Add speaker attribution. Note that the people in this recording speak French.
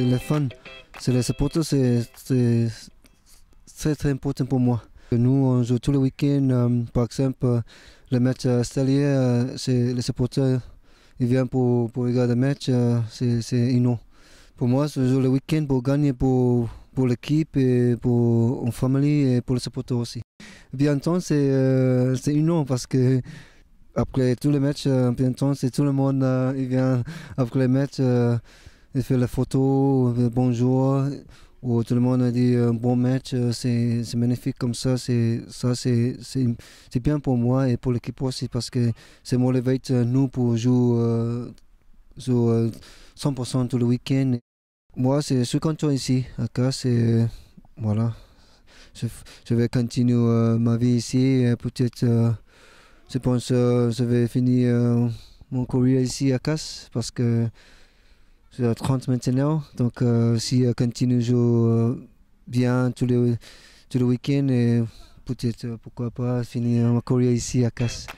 Speaker 1: Les fans, c'est les supporters, c'est très très important pour moi. Nous, on joue tous les week-ends. Euh, par exemple, le match euh, stellier, euh, c'est les supporters ils viennent pour, pour regarder le match. c'est énorme. Pour moi, je joue le week-end pour gagner pour, pour l'équipe, pour la famille et pour les supporters aussi. Bientôt, c'est c'est énorme parce que après tous les matchs, temps, c'est tout le monde il vient après les matchs il fait la photo, bonjour, où tout le monde a dit euh, bon match, euh, c'est magnifique comme ça, c'est ça c'est bien pour moi et pour l'équipe aussi parce que c'est mon euh, nous pour jouer 100% tout le week-end. Moi, je suis content ici, à Casse, et voilà. Je, je vais continuer ma vie ici, peut-être, je pense, je vais finir mon courrier ici à Casse parce que 30 euh, maintenant. Donc, euh, si je euh, continue jouer bien tous les, week-ends, et peut-être, pourquoi pas, finir ma carrière ici à Casse.